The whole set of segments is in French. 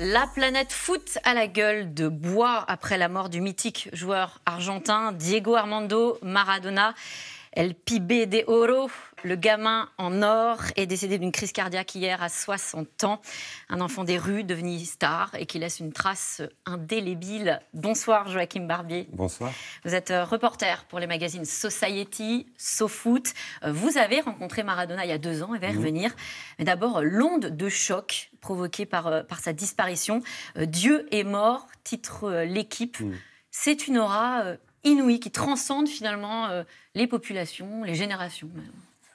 La planète foot à la gueule de bois après la mort du mythique joueur argentin Diego Armando Maradona. El Pibé de Oro, le gamin en or, est décédé d'une crise cardiaque hier à 60 ans. Un enfant des rues devenu star et qui laisse une trace indélébile. Bonsoir Joachim Barbier. Bonsoir. Vous êtes euh, reporter pour les magazines Society, SoFoot. Euh, vous avez rencontré Maradona il y a deux ans et va y revenir. Mais d'abord, l'onde de choc provoquée par, euh, sa disparition. Dieu est mort, titre l'équipe. C'est une aura inouïe qui transcende finalement euh, les populations, les générations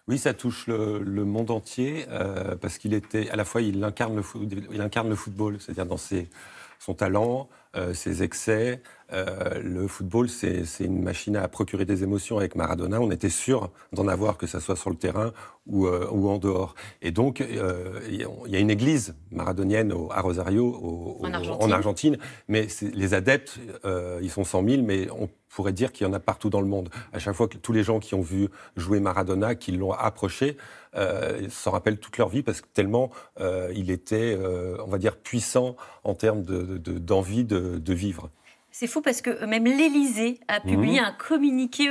Oui, ça touche le, monde entier euh, parce qu'il était à la fois il incarne le, il incarne le football, c'est-à-dire dans ses, son talent, euh, ses excès. le football, c'est une machine à procurer des émotions. Avec Maradona, on était sûr d'en avoir, que ça soit sur le terrain ou, en dehors. Et donc, il y a une église maradonienne à Rosario, en, Argentine. mais les adeptes, ils sont 100 000, mais on pourrait dire qu'il y en a partout dans le monde. À chaque fois que tous les gens qui ont vu jouer Maradona, qui l'ont approché, euh, s'en rappellent toute leur vie parce que tellement euh, il était, euh, on va dire, puissant en termes d'envie de, de, de, vivre. C'est fou parce que même l'Élysée a publié mhm. un communiqué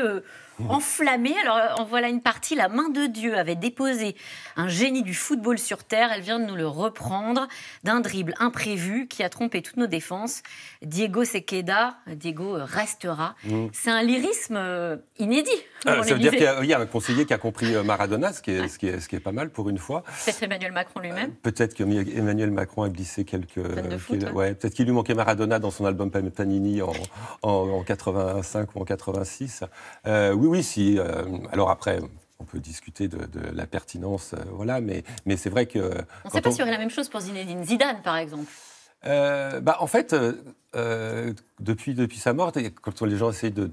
Mmh. enflammé. Alors euh, en voilà une partie. La main de Dieu avait déposé un génie du football sur terre. Elle vient de nous le reprendre d'un dribble imprévu qui a trompé toutes nos défenses. Diego Sequeda, Diego euh, restera. Mmh. C'est un lyrisme euh, inédit. Ah, ça veut dire qu'il y, a un conseiller qui a compris Maradona, ce qui est, ce qui pas mal pour une fois. Peut-être Emmanuel Macron lui-même. peut-être que Emmanuel Macron a glissé quelques. Hein. peut-être qu'il lui manquait Maradona dans son album Panini en, 85 ou en 86. Oui, oui, oui, si. Euh, alors après, on peut discuter de, la pertinence, euh, voilà, mais, c'est vrai que. Euh, on ne sait pas si on la même chose pour Zinedine Zidane, par exemple. Bah, en fait, depuis, depuis sa mort, quand les gens essayent de,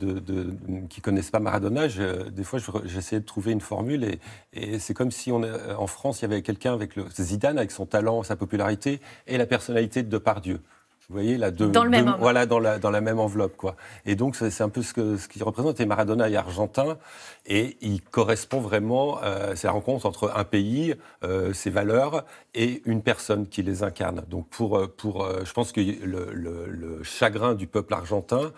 qui connaissent pas Maradona, des fois j'essayais de trouver une formule et, c'est comme si en France il y avait quelqu'un avec le Zidane avec son talent, sa popularité et la personnalité de Depardieu. Vous voyez, là, deux, dans voilà, dans la, même enveloppe, quoi. Et donc, c'est un peu ce que ce qu'il représente. Et Maradona est argentin, et il correspond vraiment, euh, c'est entre un pays, euh, ses valeurs, et une personne qui les incarne. Donc, pour, euh, pour, euh, je pense que le, chagrin du peuple argentin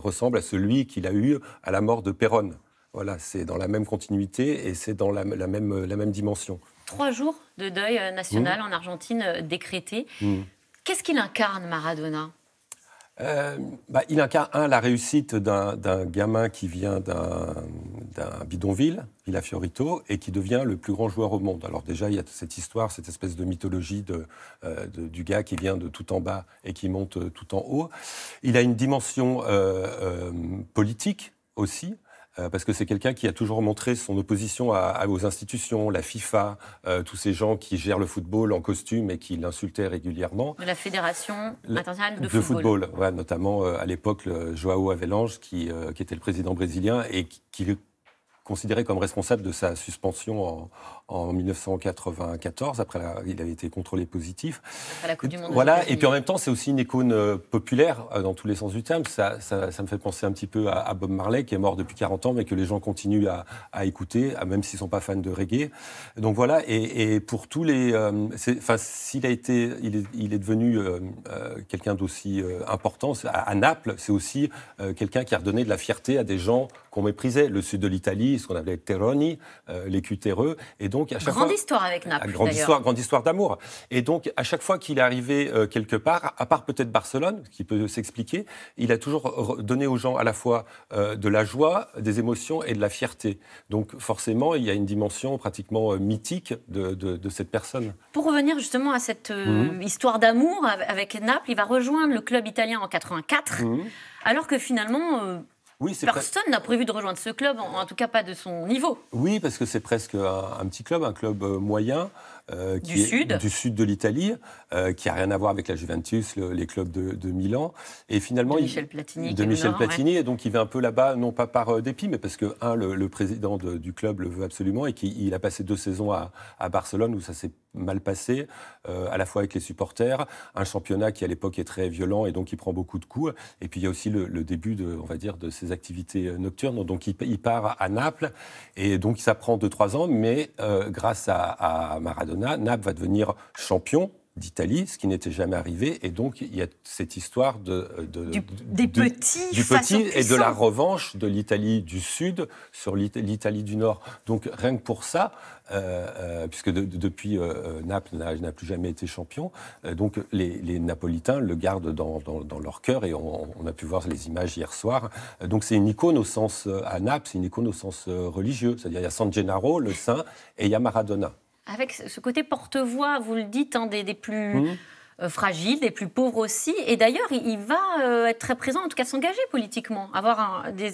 ressemble à celui qu'il a eu à la mort de Perón. Voilà, c'est dans la même continuité et c'est dans la, même, dimension. Trois jours de deuil national mmh. en Argentine décrété. Mmh. Qu'est-ce qu'il incarne, Maradona euh, bah, il incarne, la réussite d'un gamin qui vient d'un bidonville, Villa Fiorito, et qui devient le plus grand joueur au monde. Alors déjà, il y a cette histoire, cette espèce de mythologie euh, du gars qui vient de tout en bas et qui monte euh, tout en haut. Il a une dimension politique aussi, euh, parce que c'est quelqu'un qui a toujours montré son opposition à, aux institutions, la FIFA, euh, tous ces gens qui gèrent le football en costume et qui l'insultaient régulièrement. la Fédération internationale de, football. notamment euh, à l'époque Joao Avelange, qui, était le président brésilien et qui, le considéré comme responsable de sa suspension en, en 1994. Après, il avait été contrôlé positif. la Coupe du Monde. Voilà. Et puis en même temps, c'est aussi une icône euh, populaire euh, dans tous les sens du terme. Ça, ça, me fait penser un petit peu à, Bob Marley, qui est mort depuis 40 ans, mais que les gens continuent à, à écouter, même s'ils ne sont pas fans de reggae. Donc voilà. Et, pour tous les, euh, enfin, s'il a été, il est, devenu quelqu'un d'aussi important à, Naples. C'est aussi quelqu'un qui a redonné de la fierté à des gens qu'on méprisait, le sud de l'Italie, ce qu'on appelait Terroni, les cutéreux, et donc, grande histoire avec Naples. Ah, grande histoire, grande histoire d'amour. Et donc, à chaque fois qu'il est arrivé euh, quelque part, à part peut-être Barcelone, ce qui peut s'expliquer, il a toujours donné aux gens à la fois euh, de la joie, des émotions et de la fierté. Donc, forcément, il y a une dimension pratiquement euh, mythique de, cette personne. Pour revenir justement à cette mhm. histoire d'amour avec Naples, il va rejoindre le club italien en 84, mhm. alors que finalement Personne n'a prévu de rejoindre ce club, en, tout cas pas de son niveau. Oui, parce que c'est presque un, petit club, un club euh, moyen. Euh, du, sud. de l'Italie, euh, qui n'a rien à voir avec la Juventus, les clubs de, Milan. Et finalement, de Michel Platini. de Michel Platini, et donc il vient un peu là-bas, non pas par euh, dépit, mais parce que, un, le, président du club le veut absolument, et qu'il a passé deux saisons à, Barcelone où ça s'est mal passé, à la fois avec les supporters, un championnat qui à l'époque est très violent et donc il prend beaucoup de coups. Et puis il y a aussi le, début de, on va dire, de ses activités nocturnes. Donc il, il part à Naples et donc ça prend 2-3 ans, mais grâce à, à Maradona, Naples va devenir champion d'Italie, ce qui n'était jamais arrivé. Et donc, il y a cette histoire de, euh, des petits, du petit et de la revanche de l'Italie du Sud sur l'Italie du Nord. Donc, rien que pour ça, euh, euh, puisque depuis, Naples n'a plus jamais été champion, donc les, Napolitains le gardent dans, leur cœur et on, a pu voir les images hier soir. donc, c'est une icône au sens, à Naples, c'est une icône au sens religieux. C'est-à-dire, il y a San Gennaro, le saint, et il y a Maradona avec ce côté porte-voix, vous le dites, hein, des, plus mmh. euh, fragiles, des plus pauvres aussi. Et d'ailleurs, il, va euh, être très présent, en tout cas s'engager politiquement, avoir des,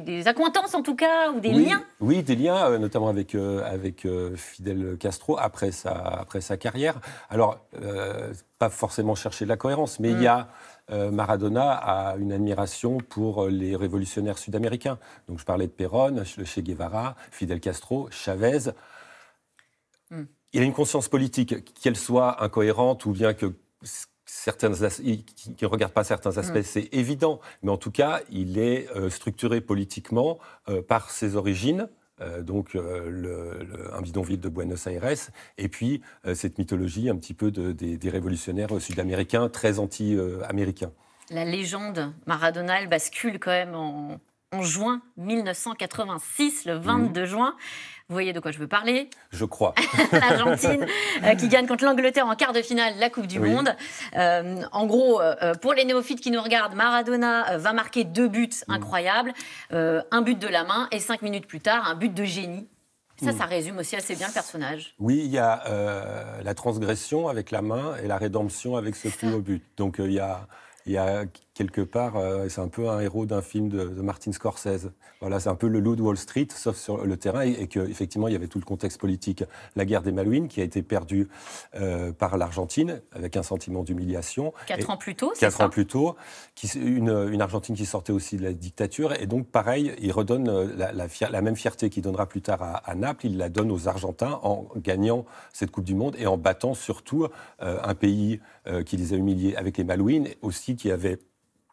des, accointances en tout cas, ou des liens. Oui, des liens, euh, notamment avec, avec Fidel Castro après sa, après sa carrière. Alors, pas forcément chercher de la cohérence, mais il y a... Mmh. Maradona a une admiration pour les révolutionnaires sud-américains. Donc je parlais de Perón, Che Guevara, Fidel Castro, Chavez. Hmm. Il a une conscience politique, qu'elle soit incohérente ou bien que qui ne regarde pas certains aspects, hmm. c'est évident. Mais en tout cas, il est euh, structuré politiquement euh, par ses origines. Euh, donc, un bidonville de Buenos Aires, et puis cette mythologie un petit peu des, révolutionnaires sud-américains, très anti-américains. La légende Maradona, bascule quand même en, en juin 1986, le 22 mmh. juin. Vous voyez de quoi je veux parler Je crois. L'Argentine euh, qui gagne contre l'Angleterre en quart de finale la Coupe du Monde. Euh, en gros, euh, pour les néophytes qui nous regardent, Maradona va marquer deux buts mmh. incroyables, un but de la main et cinq minutes plus tard, un but de génie. Ça, mmh. ça résume aussi assez bien le personnage. Oui, il y a la transgression avec la main et la rédemption avec ce plus but. Donc il y a il y a quelque part, euh, c'est un peu un héros d'un film de, Martin Scorsese. Voilà, c'est un peu le loup de Wall Street, sauf sur le terrain, et, qu'effectivement, il y avait tout le contexte politique. La guerre des Malouines, qui a été perdue euh, par l'Argentine, avec un sentiment d'humiliation. Quatre ans plus tôt, c'est Quatre ans plus tôt, une, Argentine qui sortait aussi de la dictature. Et donc, pareil, il redonne euh, la, la, même fierté qu'il donnera plus tard à, Naples, il la donne aux Argentins en gagnant cette Coupe du Monde et en battant surtout un pays qui les a humiliés avec les Malouines, aussi qui avait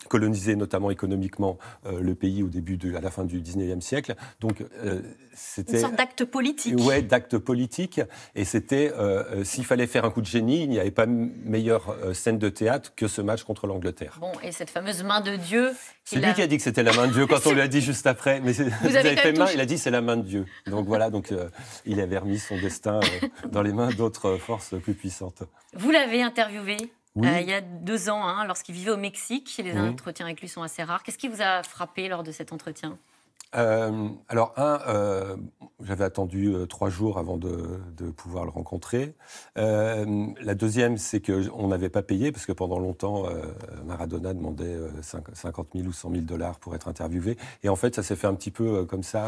colonisé notamment économiquement euh, le pays au début de, à la fin du 19e siècle. Donc euh, c'était une sorte d'acte politique. Ouais, d'acte politique et c'était euh, s'il fallait faire un coup de génie, il n'y avait pas meilleure scène de théâtre que ce match contre l'Angleterre. Bon, et cette fameuse main de Dieu c'est lui qui a dit que c'était la main de Dieu quand on lui a dit juste après. Mais vous, avez, fait main, il a dit c'est la main de Dieu. Donc voilà, donc il avait remis son destin dans les mains d'autres forces plus puissantes. Vous l'avez interviewé euh, il y a deux ans, hein, lorsqu'il vivait au Mexique. Les entretiens avec lui sont assez rares. Qu'est-ce qui vous a frappé lors de cet entretien euh, alors, un, euh, j'avais attendu euh, trois jours avant de, pouvoir le rencontrer. la deuxième, c'est qu'on n'avait pas payé, parce que pendant longtemps, Maradona demandait 50 000 ou 100 000 dollars pour être interviewé. Et en fait, ça s'est fait un petit peu comme ça,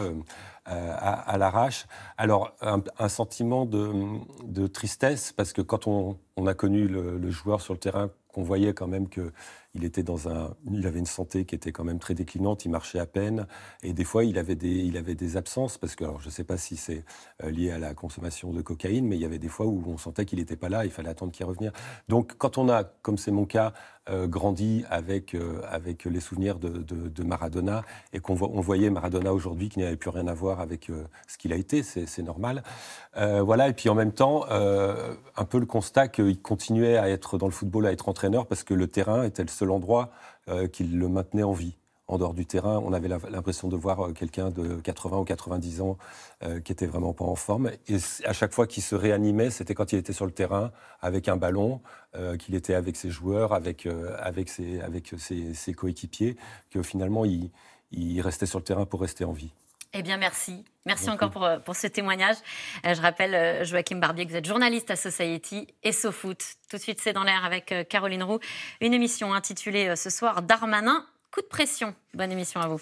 à, l'arrache. Alors, un, sentiment de, tristesse, parce que quand on, a connu le, le joueur sur le terrain, qu'on voyait quand même que il était dans un, il avait une santé qui était quand même très déclinante, il marchait à peine, et des fois il avait des, il avait des absences parce que, alors je ne sais pas si c'est euh, lié à la consommation de cocaïne, mais il y avait des fois où on sentait qu'il n'était pas là, il fallait attendre qu'il revienne. Donc quand on a, comme c'est mon cas, euh, grandi avec euh, avec les souvenirs de, de, Maradona et qu'on voit on voyait Maradona aujourd'hui qui n'avait plus rien à voir avec ce qu'il a été, c'est normal. voilà, et puis en même temps, un peu le constat qu'il continuait à être dans le football, à être entraîneur parce que le terrain était le l'endroit endroit euh, qui le maintenait en vie en dehors du terrain, on avait l'impression de voir euh, quelqu'un de 80 ou 90 ans euh, qui était vraiment pas en forme. Et à chaque fois qu'il se réanimait, c'était quand il était sur le terrain avec un ballon, qu'il était avec ses joueurs, avec, avec, ses, avec coéquipiers, que finalement il restait sur le terrain pour rester en vie. Eh bien, merci. Merci, encore pour, euh, pour, ce témoignage. Euh, je rappelle, euh, Joachim Barbier, que vous êtes journaliste à Society et SoFoot. Tout de suite, c'est dans l'air avec Caroline Roux, une émission intitulée ce soir Darmanin, coup de pression. Bonne émission à vous.